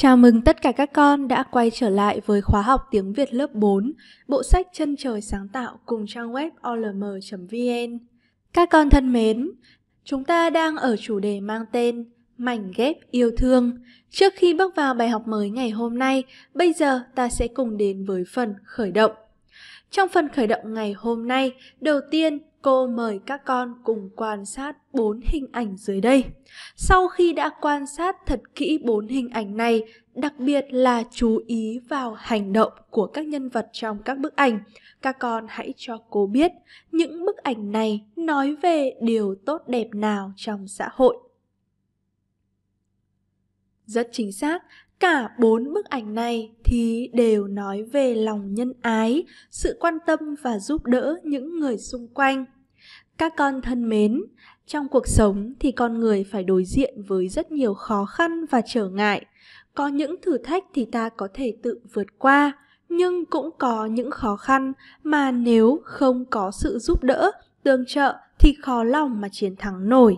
Chào mừng tất cả các con đã quay trở lại với khóa học tiếng Việt lớp 4, bộ sách Chân trời sáng tạo cùng trang web olm.vn. Các con thân mến, chúng ta đang ở chủ đề mang tên Mảnh ghép yêu thương. Trước khi bước vào bài học mới ngày hôm nay, bây giờ ta sẽ cùng đến với phần khởi động. Trong phần khởi động ngày hôm nay, đầu tiên Cô mời các con cùng quan sát bốn hình ảnh dưới đây. Sau khi đã quan sát thật kỹ bốn hình ảnh này, đặc biệt là chú ý vào hành động của các nhân vật trong các bức ảnh. Các con hãy cho cô biết những bức ảnh này nói về điều tốt đẹp nào trong xã hội. Rất chính xác, Cả bốn bức ảnh này thì đều nói về lòng nhân ái, sự quan tâm và giúp đỡ những người xung quanh. Các con thân mến, trong cuộc sống thì con người phải đối diện với rất nhiều khó khăn và trở ngại. Có những thử thách thì ta có thể tự vượt qua, nhưng cũng có những khó khăn mà nếu không có sự giúp đỡ, tương trợ thì khó lòng mà chiến thắng nổi.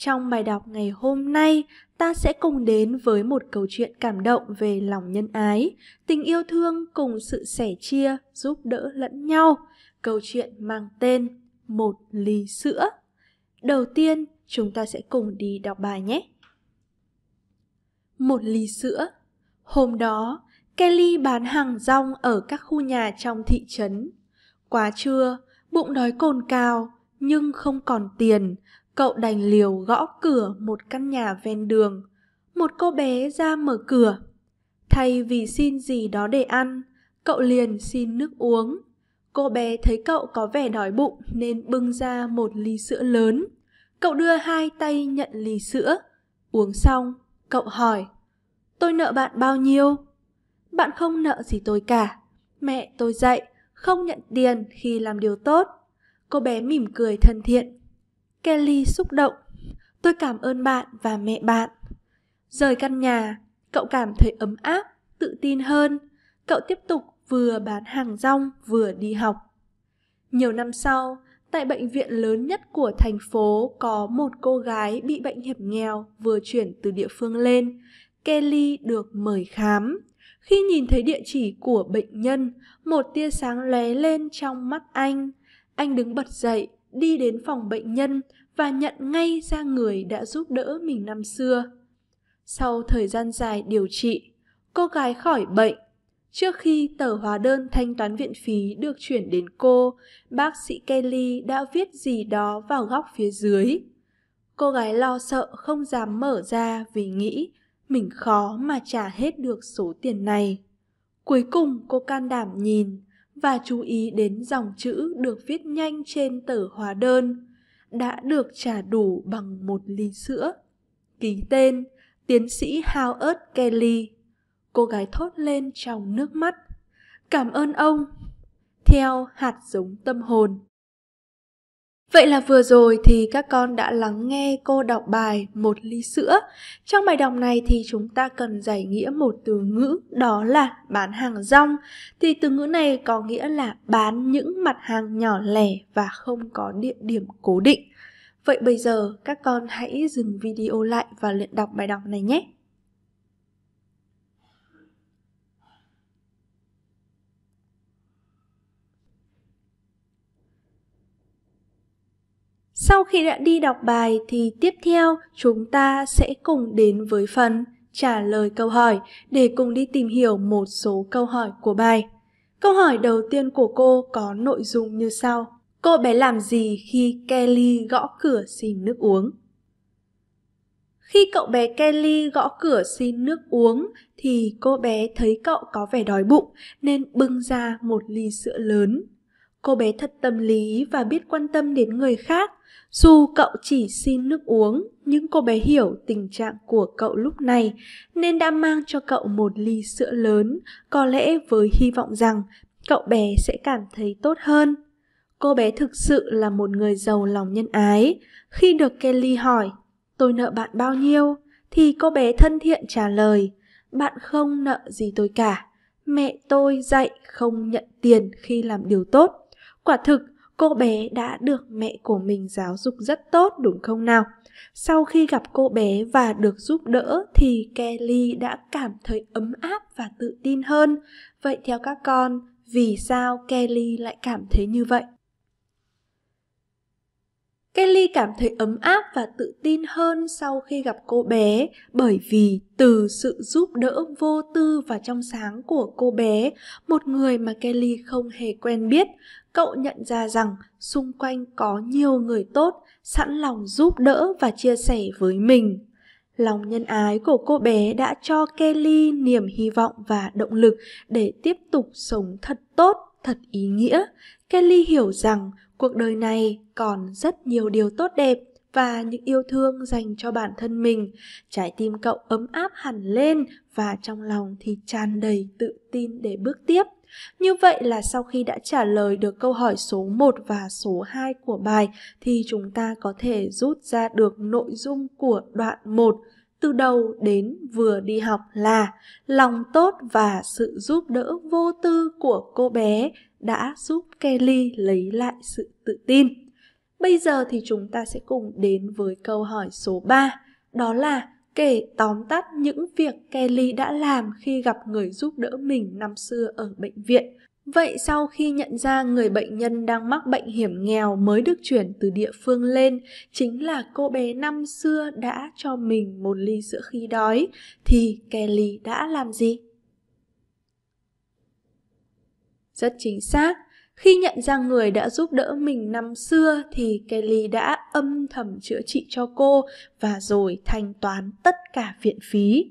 Trong bài đọc ngày hôm nay, ta sẽ cùng đến với một câu chuyện cảm động về lòng nhân ái, tình yêu thương cùng sự sẻ chia, giúp đỡ lẫn nhau. Câu chuyện mang tên Một ly sữa. Đầu tiên, chúng ta sẽ cùng đi đọc bài nhé. Một ly sữa. Hôm đó, Kelly bán hàng rong ở các khu nhà trong thị trấn. Quá trưa, bụng đói cồn cào, nhưng không còn tiền, cậu đành liều gõ cửa một căn nhà ven đường một cô bé ra mở cửa thay vì xin gì đó để ăn cậu liền xin nước uống cô bé thấy cậu có vẻ đói bụng nên bưng ra một ly sữa lớn cậu đưa hai tay nhận ly sữa uống xong cậu hỏi tôi nợ bạn bao nhiêu bạn không nợ gì tôi cả mẹ tôi dạy không nhận tiền khi làm điều tốt cô bé mỉm cười thân thiện Kelly xúc động. Tôi cảm ơn bạn và mẹ bạn. Rời căn nhà, cậu cảm thấy ấm áp, tự tin hơn. Cậu tiếp tục vừa bán hàng rong vừa đi học. Nhiều năm sau, tại bệnh viện lớn nhất của thành phố có một cô gái bị bệnh hiểm nghèo vừa chuyển từ địa phương lên. Kelly được mời khám. Khi nhìn thấy địa chỉ của bệnh nhân, một tia sáng lóe lên trong mắt anh. Anh đứng bật dậy, đi đến phòng bệnh nhân và nhận ngay ra người đã giúp đỡ mình năm xưa. Sau thời gian dài điều trị, cô gái khỏi bệnh. Trước khi tờ hóa đơn thanh toán viện phí được chuyển đến cô, bác sĩ Kelly đã viết gì đó vào góc phía dưới. Cô gái lo sợ không dám mở ra vì nghĩ mình khó mà trả hết được số tiền này. Cuối cùng cô can đảm nhìn và chú ý đến dòng chữ được viết nhanh trên tờ hóa đơn đã được trả đủ bằng một ly sữa. Ký tên Tiến sĩ Howard Kelly. Cô gái thốt lên trong nước mắt. Cảm ơn ông. Theo hạt giống tâm hồn. Vậy là vừa rồi thì các con đã lắng nghe cô đọc bài Một ly sữa. Trong bài đọc này thì chúng ta cần giải nghĩa một từ ngữ đó là bán hàng rong. Thì từ ngữ này có nghĩa là bán những mặt hàng nhỏ lẻ và không có địa điểm cố định. Vậy bây giờ các con hãy dừng video lại và luyện đọc bài đọc này nhé. Sau khi đã đi đọc bài thì tiếp theo chúng ta sẽ cùng đến với phần trả lời câu hỏi để cùng đi tìm hiểu một số câu hỏi của bài. Câu hỏi đầu tiên của cô có nội dung như sau. Cô bé làm gì khi Kelly gõ cửa xin nước uống? Khi cậu bé Kelly gõ cửa xin nước uống thì cô bé thấy cậu có vẻ đói bụng nên bưng ra một ly sữa lớn Cô bé thật tâm lý và biết quan tâm đến người khác. Dù cậu chỉ xin nước uống, nhưng cô bé hiểu tình trạng của cậu lúc này nên đã mang cho cậu một ly sữa lớn, có lẽ với hy vọng rằng cậu bé sẽ cảm thấy tốt hơn. Cô bé thực sự là một người giàu lòng nhân ái. Khi được Kelly hỏi, tôi nợ bạn bao nhiêu? Thì cô bé thân thiện trả lời, bạn không nợ gì tôi cả. Mẹ tôi dạy không nhận tiền khi làm điều tốt. Quả thực, cô bé đã được mẹ của mình giáo dục rất tốt đúng không nào? Sau khi gặp cô bé và được giúp đỡ thì Kelly đã cảm thấy ấm áp và tự tin hơn. Vậy theo các con, vì sao Kelly lại cảm thấy như vậy? Kelly cảm thấy ấm áp và tự tin hơn sau khi gặp cô bé bởi vì từ sự giúp đỡ vô tư và trong sáng của cô bé, một người mà Kelly không hề quen biết, cậu nhận ra rằng xung quanh có nhiều người tốt sẵn lòng giúp đỡ và chia sẻ với mình. Lòng nhân ái của cô bé đã cho Kelly niềm hy vọng và động lực để tiếp tục sống thật tốt, thật ý nghĩa. Kelly hiểu rằng cuộc đời này còn rất nhiều điều tốt đẹp và những yêu thương dành cho bản thân mình trái tim cậu ấm áp hẳn lên và trong lòng thì tràn đầy tự tin để bước tiếp như vậy là sau khi đã trả lời được câu hỏi số 1 và số 2 của bài thì chúng ta có thể rút ra được nội dung của đoạn 1 từ đầu đến vừa đi học là lòng tốt và sự giúp đỡ vô tư của cô bé đã giúp Kelly lấy lại sự tự tin. Bây giờ thì chúng ta sẽ cùng đến với câu hỏi số 3, đó là kể tóm tắt những việc Kelly đã làm khi gặp người giúp đỡ mình năm xưa ở bệnh viện. Vậy sau khi nhận ra người bệnh nhân đang mắc bệnh hiểm nghèo mới được chuyển từ địa phương lên chính là cô bé năm xưa đã cho mình một ly sữa khi đói thì Kelly đã làm gì? Rất chính xác, khi nhận ra người đã giúp đỡ mình năm xưa thì Kelly đã âm thầm chữa trị cho cô và rồi thanh toán tất cả viện phí.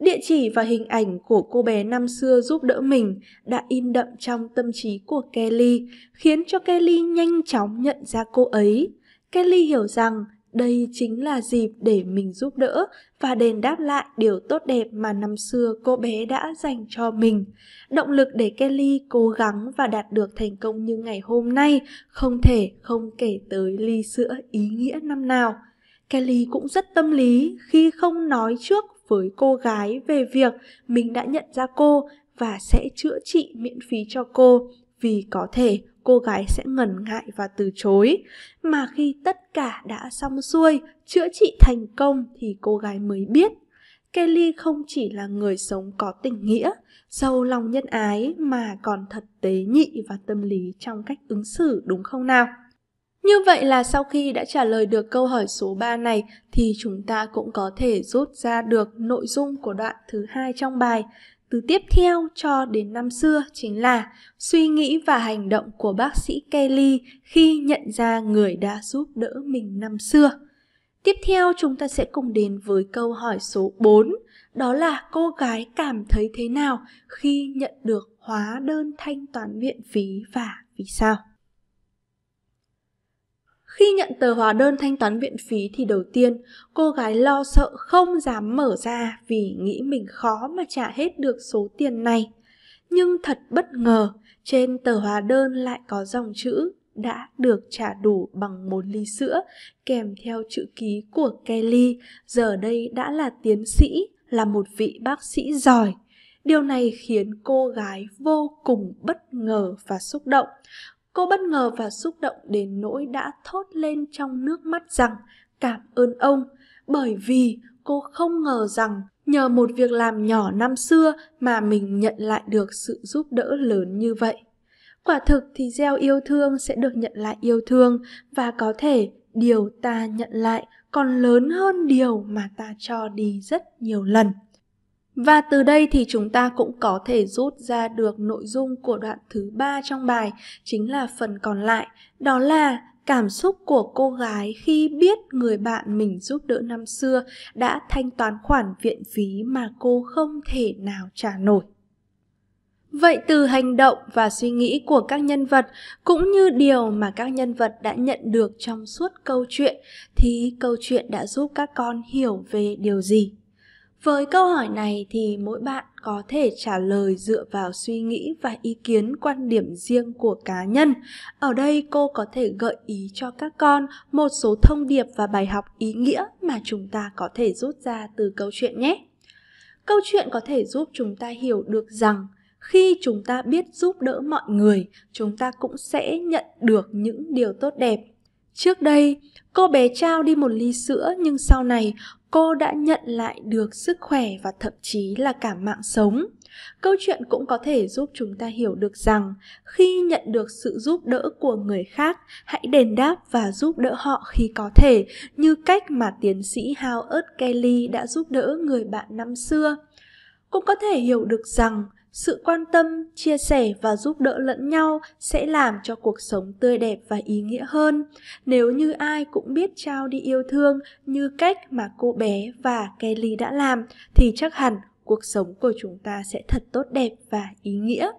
Địa chỉ và hình ảnh của cô bé năm xưa giúp đỡ mình đã in đậm trong tâm trí của Kelly, khiến cho Kelly nhanh chóng nhận ra cô ấy. Kelly hiểu rằng đây chính là dịp để mình giúp đỡ và đền đáp lại điều tốt đẹp mà năm xưa cô bé đã dành cho mình. Động lực để Kelly cố gắng và đạt được thành công như ngày hôm nay không thể không kể tới ly sữa ý nghĩa năm nào. Kelly cũng rất tâm lý khi không nói trước với cô gái về việc mình đã nhận ra cô và sẽ chữa trị miễn phí cho cô vì có thể cô gái sẽ ngần ngại và từ chối mà khi tất cả đã xong xuôi chữa trị thành công thì cô gái mới biết kelly không chỉ là người sống có tình nghĩa sâu lòng nhân ái mà còn thật tế nhị và tâm lý trong cách ứng xử đúng không nào như vậy là sau khi đã trả lời được câu hỏi số 3 này thì chúng ta cũng có thể rút ra được nội dung của đoạn thứ hai trong bài. Từ tiếp theo cho đến năm xưa chính là suy nghĩ và hành động của bác sĩ Kelly khi nhận ra người đã giúp đỡ mình năm xưa. Tiếp theo chúng ta sẽ cùng đến với câu hỏi số 4, đó là cô gái cảm thấy thế nào khi nhận được hóa đơn thanh toán viện phí và vì sao? Khi nhận tờ hóa đơn thanh toán viện phí thì đầu tiên cô gái lo sợ không dám mở ra vì nghĩ mình khó mà trả hết được số tiền này. Nhưng thật bất ngờ, trên tờ hóa đơn lại có dòng chữ đã được trả đủ bằng một ly sữa kèm theo chữ ký của Kelly, giờ đây đã là tiến sĩ, là một vị bác sĩ giỏi. Điều này khiến cô gái vô cùng bất ngờ và xúc động. Cô bất ngờ và xúc động đến nỗi đã thốt lên trong nước mắt rằng cảm ơn ông, bởi vì cô không ngờ rằng nhờ một việc làm nhỏ năm xưa mà mình nhận lại được sự giúp đỡ lớn như vậy. Quả thực thì gieo yêu thương sẽ được nhận lại yêu thương và có thể điều ta nhận lại còn lớn hơn điều mà ta cho đi rất nhiều lần. Và từ đây thì chúng ta cũng có thể rút ra được nội dung của đoạn thứ ba trong bài, chính là phần còn lại, đó là cảm xúc của cô gái khi biết người bạn mình giúp đỡ năm xưa đã thanh toán khoản viện phí mà cô không thể nào trả nổi. Vậy từ hành động và suy nghĩ của các nhân vật cũng như điều mà các nhân vật đã nhận được trong suốt câu chuyện thì câu chuyện đã giúp các con hiểu về điều gì? với câu hỏi này thì mỗi bạn có thể trả lời dựa vào suy nghĩ và ý kiến quan điểm riêng của cá nhân ở đây cô có thể gợi ý cho các con một số thông điệp và bài học ý nghĩa mà chúng ta có thể rút ra từ câu chuyện nhé câu chuyện có thể giúp chúng ta hiểu được rằng khi chúng ta biết giúp đỡ mọi người chúng ta cũng sẽ nhận được những điều tốt đẹp Trước đây, cô bé trao đi một ly sữa nhưng sau này cô đã nhận lại được sức khỏe và thậm chí là cả mạng sống câu chuyện cũng có thể giúp chúng ta hiểu được rằng khi nhận được sự giúp đỡ của người khác hãy đền đáp và giúp đỡ họ khi có thể như cách mà tiến sĩ howard kelly đã giúp đỡ người bạn năm xưa cũng có thể hiểu được rằng sự quan tâm chia sẻ và giúp đỡ lẫn nhau sẽ làm cho cuộc sống tươi đẹp và ý nghĩa hơn nếu như ai cũng biết trao đi yêu thương như cách mà cô bé và kelly đã làm thì chắc hẳn cuộc sống của chúng ta sẽ thật tốt đẹp và ý nghĩa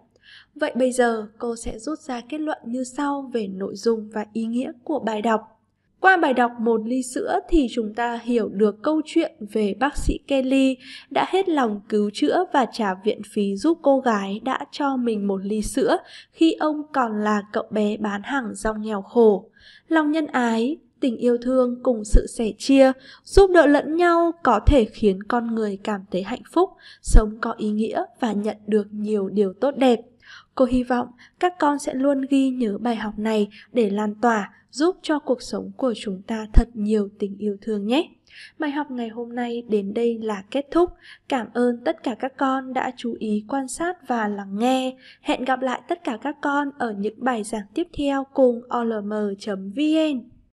vậy bây giờ cô sẽ rút ra kết luận như sau về nội dung và ý nghĩa của bài đọc qua bài đọc Một ly sữa thì chúng ta hiểu được câu chuyện về bác sĩ Kelly đã hết lòng cứu chữa và trả viện phí giúp cô gái đã cho mình một ly sữa khi ông còn là cậu bé bán hàng rong nghèo khổ. Lòng nhân ái, tình yêu thương cùng sự sẻ chia, giúp đỡ lẫn nhau có thể khiến con người cảm thấy hạnh phúc, sống có ý nghĩa và nhận được nhiều điều tốt đẹp. Cô hy vọng các con sẽ luôn ghi nhớ bài học này để lan tỏa, giúp cho cuộc sống của chúng ta thật nhiều tình yêu thương nhé. Bài học ngày hôm nay đến đây là kết thúc. Cảm ơn tất cả các con đã chú ý quan sát và lắng nghe. Hẹn gặp lại tất cả các con ở những bài giảng tiếp theo cùng olm.vn.